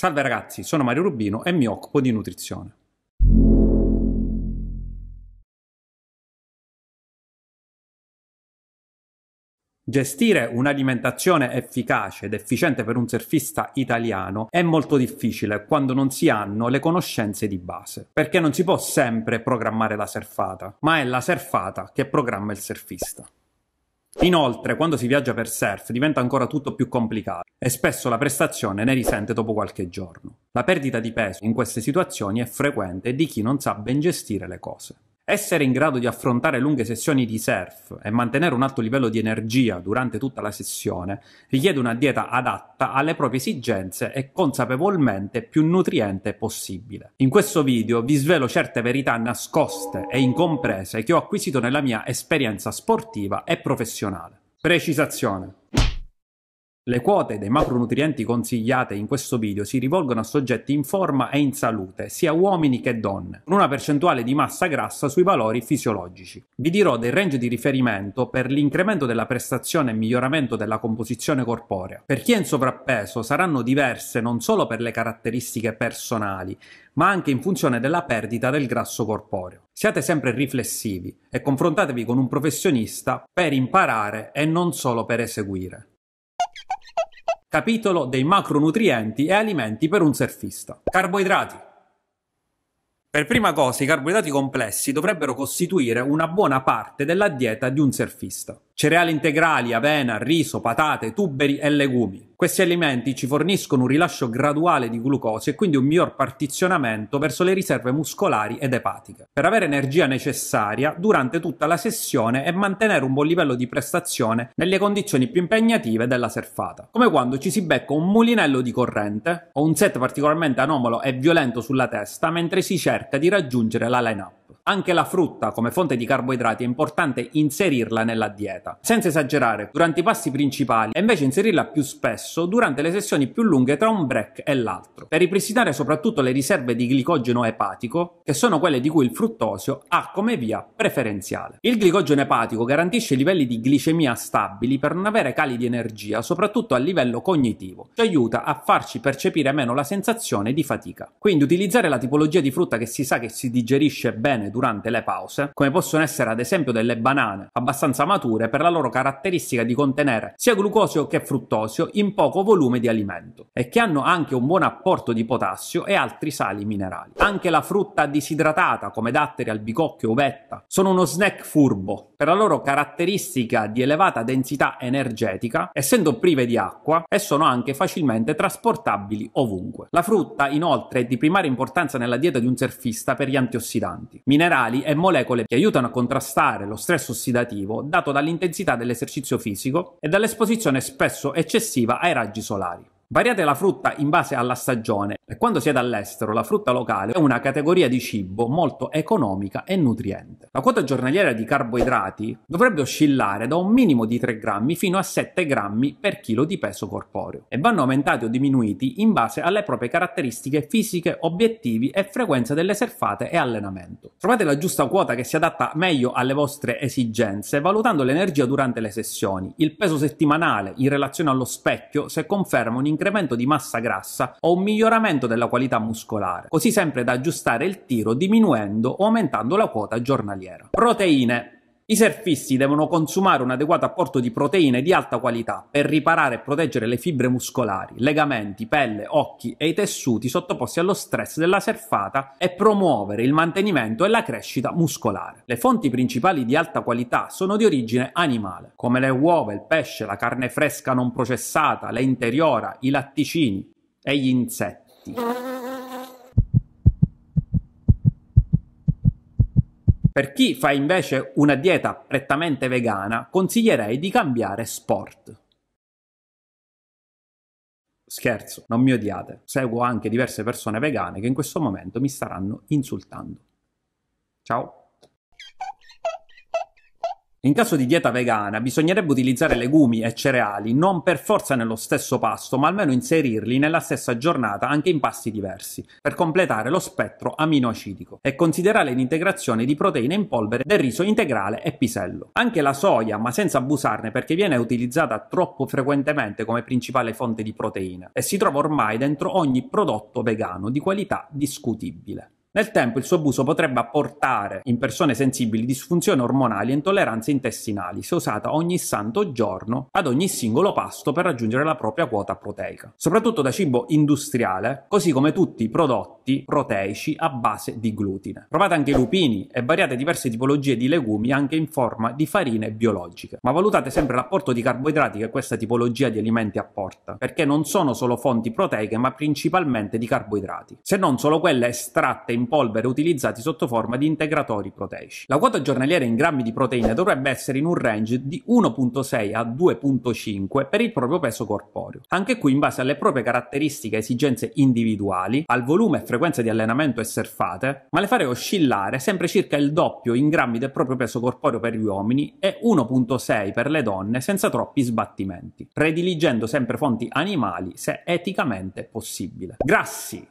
Salve ragazzi, sono Mario Rubino e mi occupo di nutrizione. Gestire un'alimentazione efficace ed efficiente per un surfista italiano è molto difficile quando non si hanno le conoscenze di base, perché non si può sempre programmare la surfata, ma è la surfata che programma il surfista. Inoltre, quando si viaggia per surf diventa ancora tutto più complicato e spesso la prestazione ne risente dopo qualche giorno. La perdita di peso in queste situazioni è frequente di chi non sa ben gestire le cose. Essere in grado di affrontare lunghe sessioni di surf e mantenere un alto livello di energia durante tutta la sessione richiede una dieta adatta alle proprie esigenze e consapevolmente più nutriente possibile. In questo video vi svelo certe verità nascoste e incomprese che ho acquisito nella mia esperienza sportiva e professionale. Precisazione. Le quote dei macronutrienti consigliate in questo video si rivolgono a soggetti in forma e in salute, sia uomini che donne, con una percentuale di massa grassa sui valori fisiologici. Vi dirò dei range di riferimento per l'incremento della prestazione e miglioramento della composizione corporea. Per chi è in sovrappeso saranno diverse non solo per le caratteristiche personali, ma anche in funzione della perdita del grasso corporeo. Siate sempre riflessivi e confrontatevi con un professionista per imparare e non solo per eseguire capitolo dei macronutrienti e alimenti per un surfista. Carboidrati. Per prima cosa, i carboidrati complessi dovrebbero costituire una buona parte della dieta di un surfista cereali integrali, avena, riso, patate, tuberi e legumi. Questi alimenti ci forniscono un rilascio graduale di glucosio e quindi un miglior partizionamento verso le riserve muscolari ed epatiche, per avere energia necessaria durante tutta la sessione e mantenere un buon livello di prestazione nelle condizioni più impegnative della serfata, come quando ci si becca un mulinello di corrente o un set particolarmente anomalo e violento sulla testa mentre si cerca di raggiungere la line-up. Anche la frutta come fonte di carboidrati è importante inserirla nella dieta, senza esagerare durante i passi principali e invece inserirla più spesso durante le sessioni più lunghe tra un break e l'altro, per ripristinare soprattutto le riserve di glicogeno epatico, che sono quelle di cui il fruttosio ha come via preferenziale. Il glicogeno epatico garantisce livelli di glicemia stabili per non avere cali di energia, soprattutto a livello cognitivo, ci aiuta a farci percepire meno la sensazione di fatica. Quindi utilizzare la tipologia di frutta che si sa che si digerisce bene bene durante le pause, come possono essere ad esempio delle banane, abbastanza mature per la loro caratteristica di contenere sia glucosio che fruttosio in poco volume di alimento e che hanno anche un buon apporto di potassio e altri sali minerali. Anche la frutta disidratata come datteri, albicocche, o uvetta sono uno snack furbo per la loro caratteristica di elevata densità energetica, essendo prive di acqua e sono anche facilmente trasportabili ovunque. La frutta inoltre è di primaria importanza nella dieta di un surfista per gli antiossidanti, minerali e molecole che aiutano a contrastare lo stress ossidativo dato dall'intensità dell'esercizio fisico e dall'esposizione spesso eccessiva ai raggi solari. Variate la frutta in base alla stagione e quando siete all'estero la frutta locale è una categoria di cibo molto economica e nutriente. La quota giornaliera di carboidrati dovrebbe oscillare da un minimo di 3 grammi fino a 7 grammi per chilo di peso corporeo e vanno aumentati o diminuiti in base alle proprie caratteristiche fisiche, obiettivi e frequenza delle serfate e allenamento. Trovate la giusta quota che si adatta meglio alle vostre esigenze valutando l'energia durante le sessioni, il peso settimanale in relazione allo specchio se conferma un incremento di massa grassa o un miglioramento della qualità muscolare, così sempre da aggiustare il tiro diminuendo o aumentando la quota giornaliera. Proteine i surfisti devono consumare un adeguato apporto di proteine di alta qualità per riparare e proteggere le fibre muscolari, legamenti, pelle, occhi e i tessuti sottoposti allo stress della surfata e promuovere il mantenimento e la crescita muscolare. Le fonti principali di alta qualità sono di origine animale, come le uova, il pesce, la carne fresca non processata, le interiora, i latticini e gli insetti. Per chi fa invece una dieta prettamente vegana, consiglierei di cambiare sport. Scherzo, non mi odiate. Seguo anche diverse persone vegane che in questo momento mi staranno insultando. Ciao! In caso di dieta vegana bisognerebbe utilizzare legumi e cereali non per forza nello stesso pasto, ma almeno inserirli nella stessa giornata anche in pasti diversi, per completare lo spettro aminoacidico e considerare l'integrazione di proteine in polvere del riso integrale e pisello. Anche la soia, ma senza abusarne perché viene utilizzata troppo frequentemente come principale fonte di proteine e si trova ormai dentro ogni prodotto vegano di qualità discutibile. Nel tempo il suo abuso potrebbe apportare in persone sensibili disfunzioni ormonali e intolleranze intestinali se usata ogni santo giorno ad ogni singolo pasto per raggiungere la propria quota proteica, soprattutto da cibo industriale, così come tutti i prodotti proteici a base di glutine. Provate anche i lupini e variate diverse tipologie di legumi anche in forma di farine biologiche, ma valutate sempre l'apporto di carboidrati che questa tipologia di alimenti apporta, perché non sono solo fonti proteiche ma principalmente di carboidrati, se non solo quelle estratte in in polvere utilizzati sotto forma di integratori proteici. La quota giornaliera in grammi di proteine dovrebbe essere in un range di 1.6 a 2.5 per il proprio peso corporeo. Anche qui in base alle proprie caratteristiche e esigenze individuali, al volume e frequenza di allenamento esserfate, ma le farei oscillare sempre circa il doppio in grammi del proprio peso corporeo per gli uomini e 1.6 per le donne senza troppi sbattimenti, prediligendo sempre fonti animali se eticamente possibile. Grassi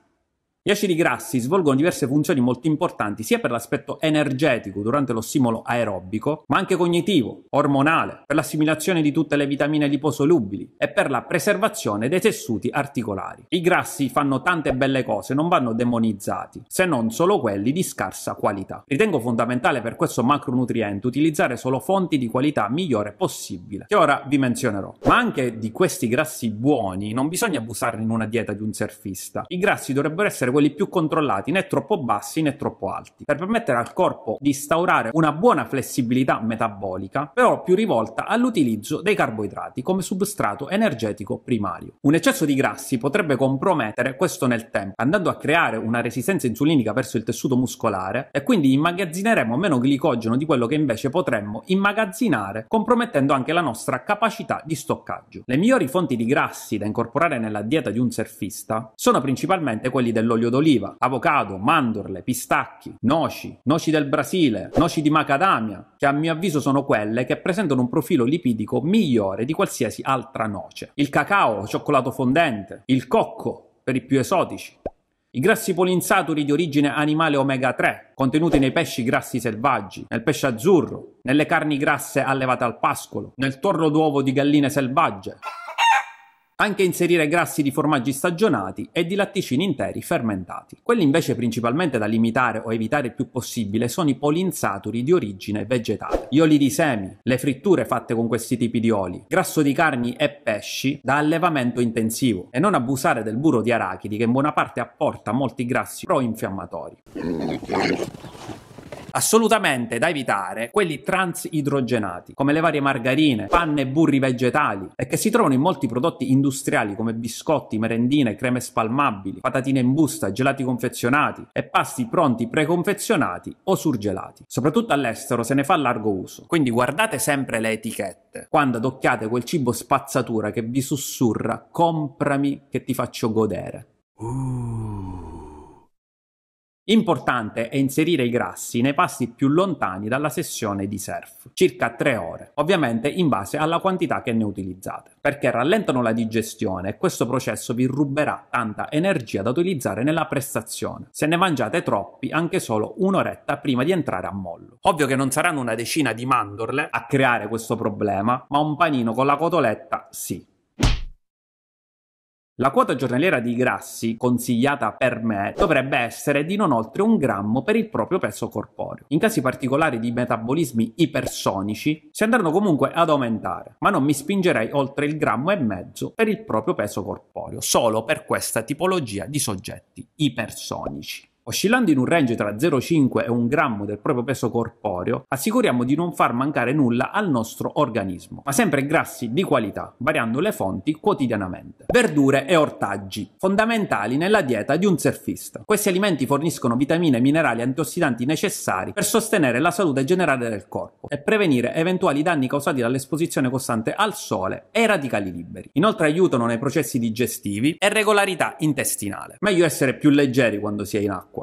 gli acidi grassi svolgono diverse funzioni molto importanti sia per l'aspetto energetico durante lo stimolo aerobico, ma anche cognitivo, ormonale, per l'assimilazione di tutte le vitamine liposolubili e per la preservazione dei tessuti articolari. I grassi fanno tante belle cose, non vanno demonizzati, se non solo quelli di scarsa qualità. Ritengo fondamentale per questo macronutriente utilizzare solo fonti di qualità migliore possibile, che ora vi menzionerò. Ma anche di questi grassi buoni non bisogna abusarne in una dieta di un surfista. I grassi dovrebbero essere quelli più controllati, né troppo bassi né troppo alti, per permettere al corpo di instaurare una buona flessibilità metabolica, però più rivolta all'utilizzo dei carboidrati come substrato energetico primario. Un eccesso di grassi potrebbe compromettere questo nel tempo, andando a creare una resistenza insulinica verso il tessuto muscolare e quindi immagazzineremo meno glicogeno di quello che invece potremmo immagazzinare, compromettendo anche la nostra capacità di stoccaggio. Le migliori fonti di grassi da incorporare nella dieta di un surfista sono principalmente quelli dell'olio olio d'oliva, avocado, mandorle, pistacchi, noci, noci del Brasile, noci di macadamia, che a mio avviso sono quelle che presentano un profilo lipidico migliore di qualsiasi altra noce. Il cacao, cioccolato fondente, il cocco, per i più esotici. I grassi polinsaturi di origine animale omega 3, contenuti nei pesci grassi selvaggi, nel pesce azzurro, nelle carni grasse allevate al pascolo, nel torlo d'uovo di galline selvagge. Anche inserire grassi di formaggi stagionati e di latticini interi fermentati. Quelli invece principalmente da limitare o evitare il più possibile sono i polinsaturi di origine vegetale. Gli oli di semi, le fritture fatte con questi tipi di oli, grasso di carni e pesci da allevamento intensivo e non abusare del burro di arachidi che in buona parte apporta molti grassi pro-infiammatori. Mm, Assolutamente da evitare quelli transidrogenati, come le varie margarine, panne e burri vegetali, e che si trovano in molti prodotti industriali come biscotti, merendine, creme spalmabili, patatine in busta, gelati confezionati e pasti pronti preconfezionati o surgelati. Soprattutto all'estero se ne fa largo uso. Quindi guardate sempre le etichette quando adocchiate quel cibo spazzatura che vi sussurra comprami che ti faccio godere. Uh. Importante è inserire i grassi nei pasti più lontani dalla sessione di surf, circa 3 ore, ovviamente in base alla quantità che ne utilizzate, perché rallentano la digestione e questo processo vi ruberà tanta energia da utilizzare nella prestazione, se ne mangiate troppi anche solo un'oretta prima di entrare a mollo. Ovvio che non saranno una decina di mandorle a creare questo problema, ma un panino con la cotoletta sì. La quota giornaliera di grassi consigliata per me dovrebbe essere di non oltre un grammo per il proprio peso corporeo. In casi particolari di metabolismi ipersonici si andranno comunque ad aumentare, ma non mi spingerei oltre il grammo e mezzo per il proprio peso corporeo, solo per questa tipologia di soggetti ipersonici. Oscillando in un range tra 0,5 e 1 grammo del proprio peso corporeo, assicuriamo di non far mancare nulla al nostro organismo, ma sempre grassi di qualità, variando le fonti quotidianamente. Verdure e ortaggi, fondamentali nella dieta di un surfista. Questi alimenti forniscono vitamine, minerali e antiossidanti necessari per sostenere la salute generale del corpo e prevenire eventuali danni causati dall'esposizione costante al sole e ai radicali liberi. Inoltre aiutano nei processi digestivi e regolarità intestinale. Meglio essere più leggeri quando si è in acqua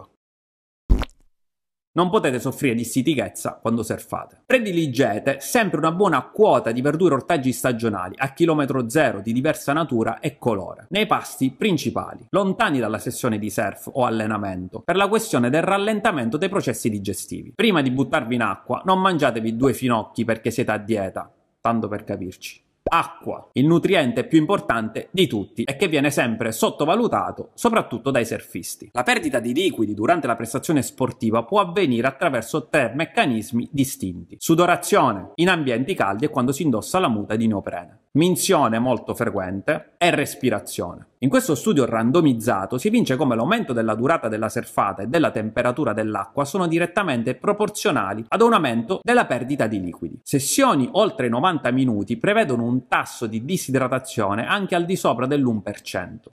non potete soffrire di stitichezza quando surfate. Prediligete sempre una buona quota di verdure e ortaggi stagionali a chilometro zero di diversa natura e colore nei pasti principali, lontani dalla sessione di surf o allenamento, per la questione del rallentamento dei processi digestivi. Prima di buttarvi in acqua, non mangiatevi due finocchi perché siete a dieta, tanto per capirci acqua, il nutriente più importante di tutti e che viene sempre sottovalutato, soprattutto dai surfisti. La perdita di liquidi durante la prestazione sportiva può avvenire attraverso tre meccanismi distinti: sudorazione in ambienti caldi e quando si indossa la muta di neoprene minzione molto frequente e respirazione. In questo studio randomizzato si vince come l'aumento della durata della serfata e della temperatura dell'acqua sono direttamente proporzionali ad un aumento della perdita di liquidi. Sessioni oltre 90 minuti prevedono un tasso di disidratazione anche al di sopra dell'1%,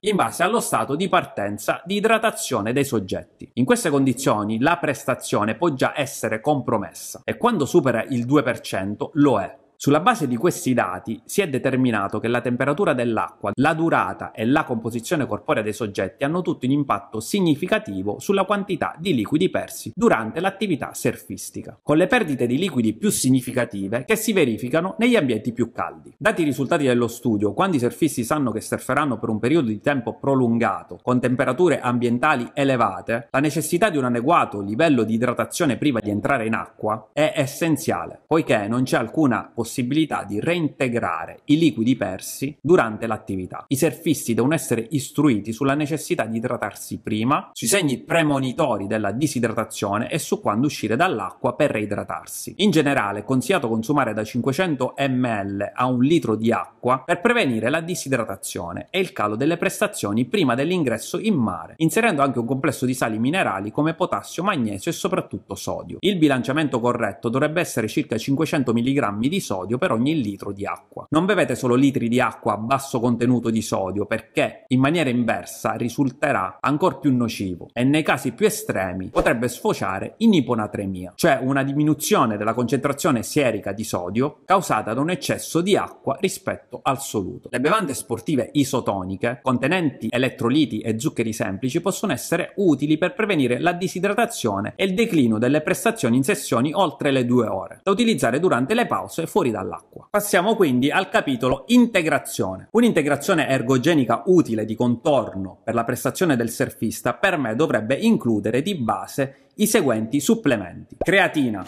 in base allo stato di partenza di idratazione dei soggetti. In queste condizioni la prestazione può già essere compromessa e quando supera il 2% lo è. Sulla base di questi dati si è determinato che la temperatura dell'acqua, la durata e la composizione corporea dei soggetti hanno tutti un impatto significativo sulla quantità di liquidi persi durante l'attività surfistica, con le perdite di liquidi più significative che si verificano negli ambienti più caldi. Dati i risultati dello studio, quando i surfisti sanno che surferanno per un periodo di tempo prolungato, con temperature ambientali elevate, la necessità di un adeguato livello di idratazione prima di entrare in acqua è essenziale, poiché non c'è alcuna possibilità possibilità di reintegrare i liquidi persi durante l'attività. I surfisti devono essere istruiti sulla necessità di idratarsi prima, sui segni premonitori della disidratazione e su quando uscire dall'acqua per reidratarsi. In generale è consigliato consumare da 500 ml a un litro di acqua per prevenire la disidratazione e il calo delle prestazioni prima dell'ingresso in mare, inserendo anche un complesso di sali minerali come potassio, magnesio e soprattutto sodio. Il bilanciamento corretto dovrebbe essere circa 500 mg di sodio sodio per ogni litro di acqua. Non bevete solo litri di acqua a basso contenuto di sodio perché in maniera inversa risulterà ancora più nocivo e nei casi più estremi potrebbe sfociare in iponatremia, cioè una diminuzione della concentrazione sierica di sodio causata da un eccesso di acqua rispetto al soluto. Le bevande sportive isotoniche contenenti elettroliti e zuccheri semplici possono essere utili per prevenire la disidratazione e il declino delle prestazioni in sessioni oltre le due ore, da utilizzare durante le pause fuori fuori dall'acqua. Passiamo quindi al capitolo integrazione. Un'integrazione ergogenica utile di contorno per la prestazione del surfista per me dovrebbe includere di base i seguenti supplementi. Creatina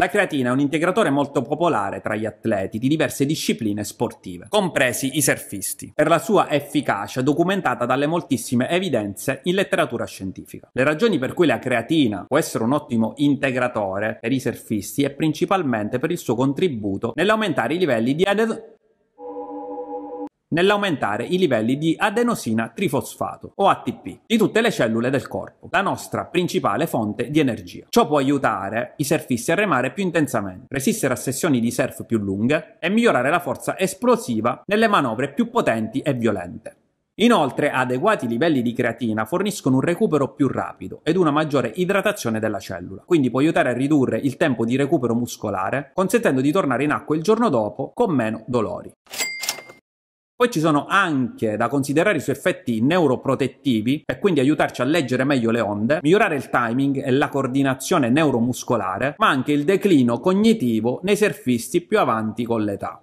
la creatina è un integratore molto popolare tra gli atleti di diverse discipline sportive, compresi i surfisti, per la sua efficacia documentata dalle moltissime evidenze in letteratura scientifica. Le ragioni per cui la creatina può essere un ottimo integratore per i surfisti è principalmente per il suo contributo nell'aumentare i livelli di adenosinina nell'aumentare i livelli di adenosina trifosfato o ATP di tutte le cellule del corpo, la nostra principale fonte di energia. Ciò può aiutare i surfisti a remare più intensamente, resistere a sessioni di surf più lunghe e migliorare la forza esplosiva nelle manovre più potenti e violente. Inoltre, adeguati livelli di creatina forniscono un recupero più rapido ed una maggiore idratazione della cellula, quindi può aiutare a ridurre il tempo di recupero muscolare, consentendo di tornare in acqua il giorno dopo con meno dolori. Poi ci sono anche da considerare i suoi effetti neuroprotettivi e quindi aiutarci a leggere meglio le onde, migliorare il timing e la coordinazione neuromuscolare, ma anche il declino cognitivo nei surfisti più avanti con l'età.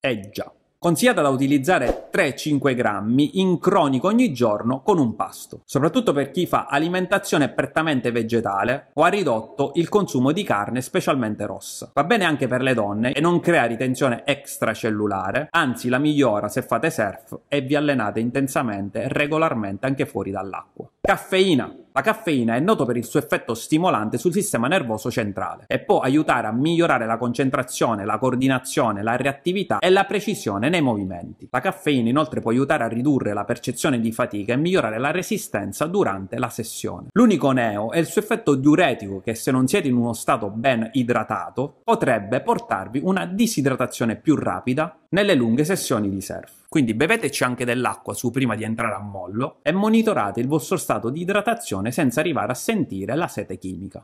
E eh già consigliata da utilizzare 3-5 grammi in cronico ogni giorno con un pasto, soprattutto per chi fa alimentazione prettamente vegetale o ha ridotto il consumo di carne specialmente rossa. Va bene anche per le donne e non crea ritenzione extracellulare, anzi la migliora se fate surf e vi allenate intensamente e regolarmente anche fuori dall'acqua. Caffeina la caffeina è noto per il suo effetto stimolante sul sistema nervoso centrale e può aiutare a migliorare la concentrazione, la coordinazione, la reattività e la precisione nei movimenti. La caffeina inoltre può aiutare a ridurre la percezione di fatica e migliorare la resistenza durante la sessione. L'unico neo è il suo effetto diuretico che se non siete in uno stato ben idratato potrebbe portarvi una disidratazione più rapida nelle lunghe sessioni di surf. Quindi beveteci anche dell'acqua su prima di entrare a mollo e monitorate il vostro stato di idratazione senza arrivare a sentire la sete chimica.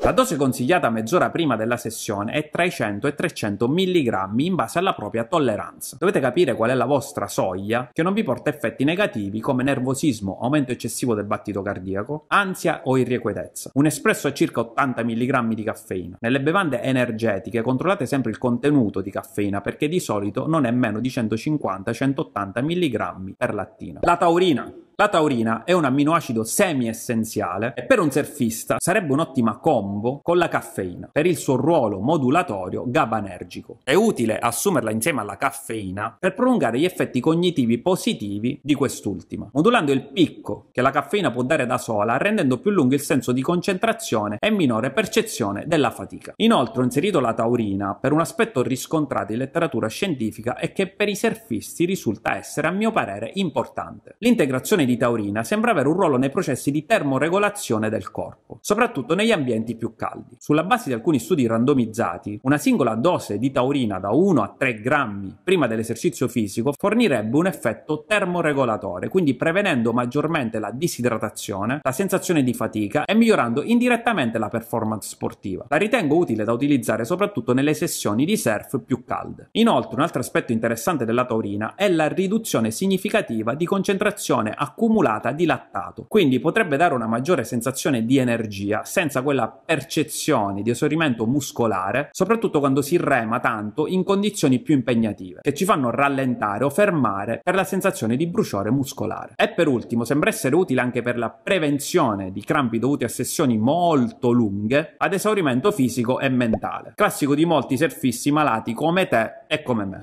La dose consigliata mezz'ora prima della sessione è tra i 100 e 300 mg in base alla propria tolleranza. Dovete capire qual è la vostra soglia che non vi porta effetti negativi come nervosismo, aumento eccessivo del battito cardiaco, ansia o irrequietezza. Un espresso ha circa 80 mg di caffeina. Nelle bevande energetiche controllate sempre il contenuto di caffeina perché di solito non è meno di 150-180 mg per lattina. La taurina la taurina è un amminoacido semi-essenziale e per un surfista sarebbe un'ottima combo con la caffeina per il suo ruolo modulatorio gabanergico. È utile assumerla insieme alla caffeina per prolungare gli effetti cognitivi positivi di quest'ultima, modulando il picco che la caffeina può dare da sola, rendendo più lungo il senso di concentrazione e minore percezione della fatica. Inoltre ho inserito la taurina per un aspetto riscontrato in letteratura scientifica e che per i surfisti risulta essere a mio parere importante. L'integrazione di taurina sembra avere un ruolo nei processi di termoregolazione del corpo, soprattutto negli ambienti più caldi. Sulla base di alcuni studi randomizzati, una singola dose di taurina da 1 a 3 grammi prima dell'esercizio fisico fornirebbe un effetto termoregolatore, quindi prevenendo maggiormente la disidratazione, la sensazione di fatica e migliorando indirettamente la performance sportiva. La ritengo utile da utilizzare soprattutto nelle sessioni di surf più calde. Inoltre, un altro aspetto interessante della taurina è la riduzione significativa di concentrazione a accumulata di lattato, quindi potrebbe dare una maggiore sensazione di energia senza quella percezione di esaurimento muscolare, soprattutto quando si rema tanto in condizioni più impegnative, che ci fanno rallentare o fermare per la sensazione di bruciore muscolare. E per ultimo, sembra essere utile anche per la prevenzione di crampi dovuti a sessioni molto lunghe ad esaurimento fisico e mentale, classico di molti surfisti malati come te e come me.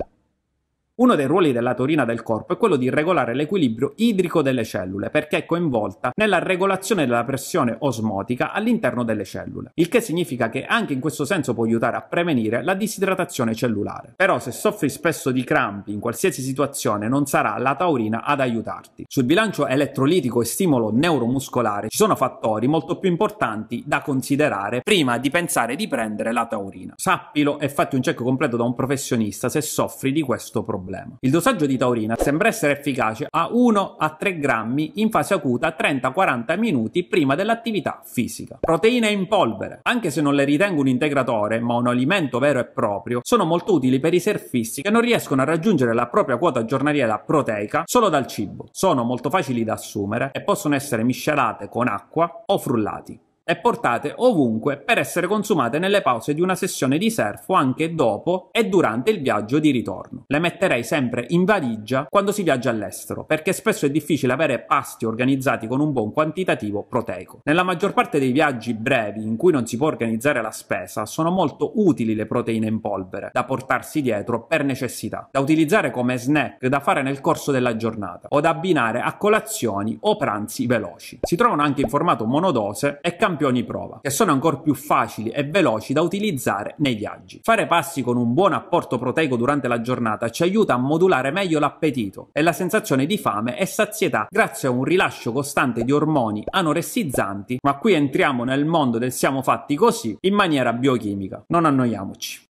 Uno dei ruoli della taurina del corpo è quello di regolare l'equilibrio idrico delle cellule, perché è coinvolta nella regolazione della pressione osmotica all'interno delle cellule, il che significa che anche in questo senso può aiutare a prevenire la disidratazione cellulare. Però se soffri spesso di crampi in qualsiasi situazione non sarà la taurina ad aiutarti. Sul bilancio elettrolitico e stimolo neuromuscolare ci sono fattori molto più importanti da considerare prima di pensare di prendere la taurina. Sappilo e fatti un check completo da un professionista se soffri di questo problema problema. Il dosaggio di taurina sembra essere efficace a 1 a 3 grammi in fase acuta 30-40 minuti prima dell'attività fisica. Proteine in polvere, anche se non le ritengo un integratore, ma un alimento vero e proprio, sono molto utili per i surfisti che non riescono a raggiungere la propria quota giornaliera proteica solo dal cibo. Sono molto facili da assumere e possono essere miscelate con acqua o frullati e portate ovunque per essere consumate nelle pause di una sessione di surf o anche dopo e durante il viaggio di ritorno. Le metterei sempre in valigia quando si viaggia all'estero, perché spesso è difficile avere pasti organizzati con un buon quantitativo proteico. Nella maggior parte dei viaggi brevi in cui non si può organizzare la spesa, sono molto utili le proteine in polvere da portarsi dietro per necessità, da utilizzare come snack da fare nel corso della giornata o da abbinare a colazioni o pranzi veloci. Si trovano anche in formato monodose e cambiano campioni prova, che sono ancora più facili e veloci da utilizzare nei viaggi. Fare passi con un buon apporto proteico durante la giornata ci aiuta a modulare meglio l'appetito e la sensazione di fame e sazietà grazie a un rilascio costante di ormoni anoressizzanti, ma qui entriamo nel mondo del siamo fatti così in maniera biochimica. Non annoiamoci.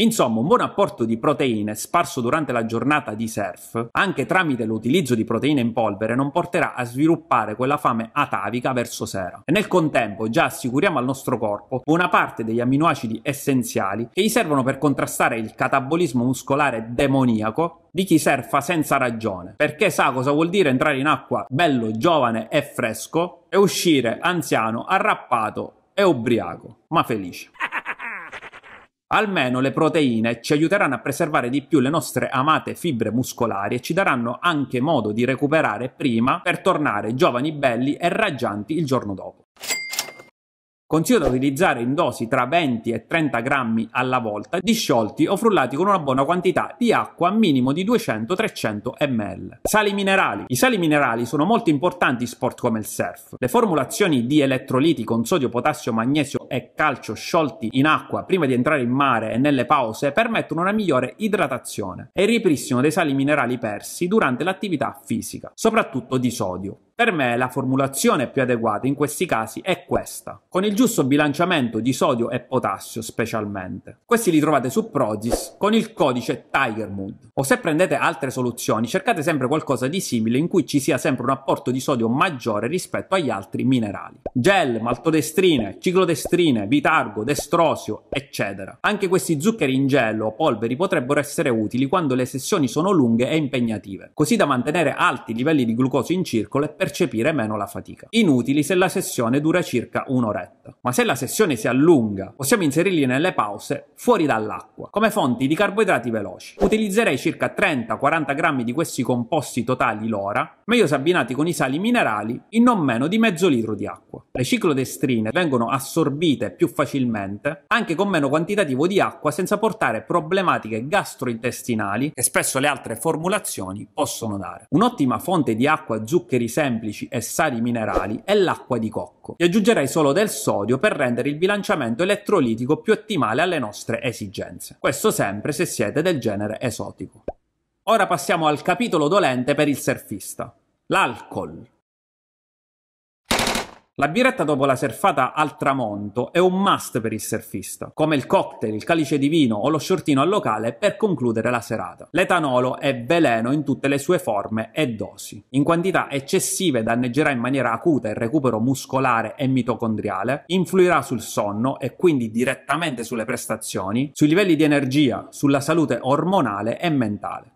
Insomma, un buon apporto di proteine sparso durante la giornata di surf, anche tramite l'utilizzo di proteine in polvere, non porterà a sviluppare quella fame atavica verso sera. E nel contempo già assicuriamo al nostro corpo una parte degli amminoacidi essenziali che gli servono per contrastare il catabolismo muscolare demoniaco di chi surfa senza ragione, perché sa cosa vuol dire entrare in acqua bello, giovane e fresco e uscire anziano, arrappato e ubriaco, ma felice. Almeno le proteine ci aiuteranno a preservare di più le nostre amate fibre muscolari e ci daranno anche modo di recuperare prima per tornare giovani belli e raggianti il giorno dopo. Consiglio da utilizzare in dosi tra 20 e 30 grammi alla volta, disciolti o frullati con una buona quantità di acqua minimo di 200-300 ml. Sali minerali. I sali minerali sono molto importanti in sport come il surf. Le formulazioni di elettroliti con sodio, potassio, magnesio e calcio sciolti in acqua prima di entrare in mare e nelle pause permettono una migliore idratazione e il ripristino dei sali minerali persi durante l'attività fisica, soprattutto di sodio. Per me la formulazione più adeguata in questi casi è questa, con il giusto bilanciamento di sodio e potassio specialmente. Questi li trovate su Prozis con il codice TigerMood. O se prendete altre soluzioni, cercate sempre qualcosa di simile in cui ci sia sempre un apporto di sodio maggiore rispetto agli altri minerali. Gel, maltodestrine, ciclodestrine, vitargo, destrosio, eccetera. Anche questi zuccheri in gel o polveri potrebbero essere utili quando le sessioni sono lunghe e impegnative, così da mantenere alti livelli di glucosio in circolo e per percepire meno la fatica. Inutili se la sessione dura circa un'oretta. Ma se la sessione si allunga, possiamo inserirli nelle pause fuori dall'acqua, come fonti di carboidrati veloci. Utilizzerei circa 30-40 grammi di questi composti totali l'ora, meglio se abbinati con i sali minerali, in non meno di mezzo litro di acqua. Le ciclodestrine vengono assorbite più facilmente, anche con meno quantitativo di acqua, senza portare problematiche gastrointestinali che spesso le altre formulazioni possono dare. Un'ottima fonte di acqua, zuccheri, semi semplici e sali minerali e l'acqua di cocco. Gli aggiungerei solo del sodio per rendere il bilanciamento elettrolitico più ottimale alle nostre esigenze. Questo sempre se siete del genere esotico. Ora passiamo al capitolo dolente per il surfista. L'alcol. La biretta dopo la surfata al tramonto è un must per il surfista, come il cocktail, il calice di vino o lo shortino al locale per concludere la serata. L'etanolo è veleno in tutte le sue forme e dosi. In quantità eccessive danneggerà in maniera acuta il recupero muscolare e mitocondriale, influirà sul sonno e quindi direttamente sulle prestazioni, sui livelli di energia, sulla salute ormonale e mentale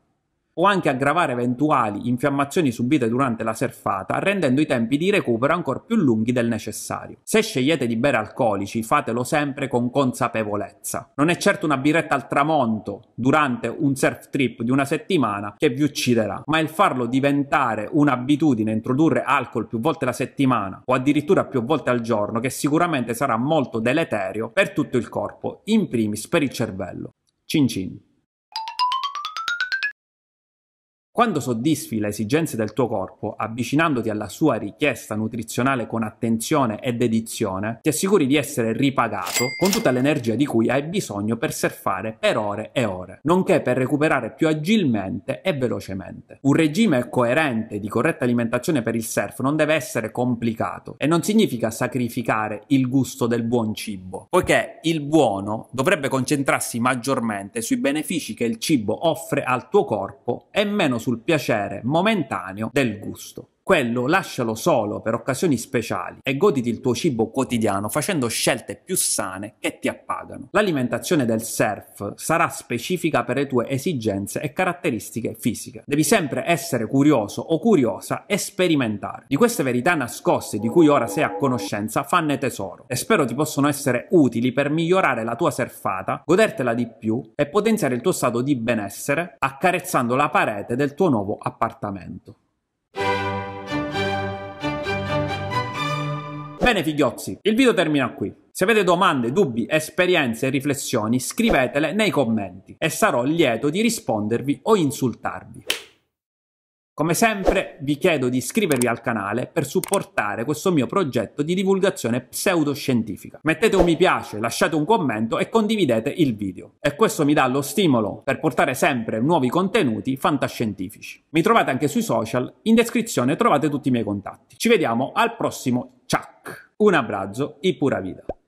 o anche aggravare eventuali infiammazioni subite durante la serfata, rendendo i tempi di recupero ancora più lunghi del necessario. Se scegliete di bere alcolici, fatelo sempre con consapevolezza. Non è certo una birretta al tramonto durante un surf trip di una settimana che vi ucciderà, ma il farlo diventare un'abitudine, introdurre alcol più volte la settimana o addirittura più volte al giorno, che sicuramente sarà molto deleterio per tutto il corpo, in primis per il cervello. Cin cin. Quando soddisfi le esigenze del tuo corpo avvicinandoti alla sua richiesta nutrizionale con attenzione e dedizione, ti assicuri di essere ripagato con tutta l'energia di cui hai bisogno per surfare per ore e ore, nonché per recuperare più agilmente e velocemente. Un regime coerente di corretta alimentazione per il surf non deve essere complicato e non significa sacrificare il gusto del buon cibo, poiché il buono dovrebbe concentrarsi maggiormente sui benefici che il cibo offre al tuo corpo e meno sul piacere momentaneo del gusto. Quello lascialo solo per occasioni speciali e goditi il tuo cibo quotidiano facendo scelte più sane che ti appagano. L'alimentazione del surf sarà specifica per le tue esigenze e caratteristiche fisiche. Devi sempre essere curioso o curiosa e sperimentare. Di queste verità nascoste di cui ora sei a conoscenza fanne tesoro e spero ti possano essere utili per migliorare la tua surfata, godertela di più e potenziare il tuo stato di benessere accarezzando la parete del tuo nuovo appartamento. Bene figliozzi, il video termina qui. Se avete domande, dubbi, esperienze e riflessioni, scrivetele nei commenti e sarò lieto di rispondervi o insultarvi. Come sempre vi chiedo di iscrivervi al canale per supportare questo mio progetto di divulgazione pseudoscientifica. Mettete un mi piace, lasciate un commento e condividete il video. E questo mi dà lo stimolo per portare sempre nuovi contenuti fantascientifici. Mi trovate anche sui social, in descrizione trovate tutti i miei contatti. Ci vediamo al prossimo, ciao! Un abbraccio e pura vita!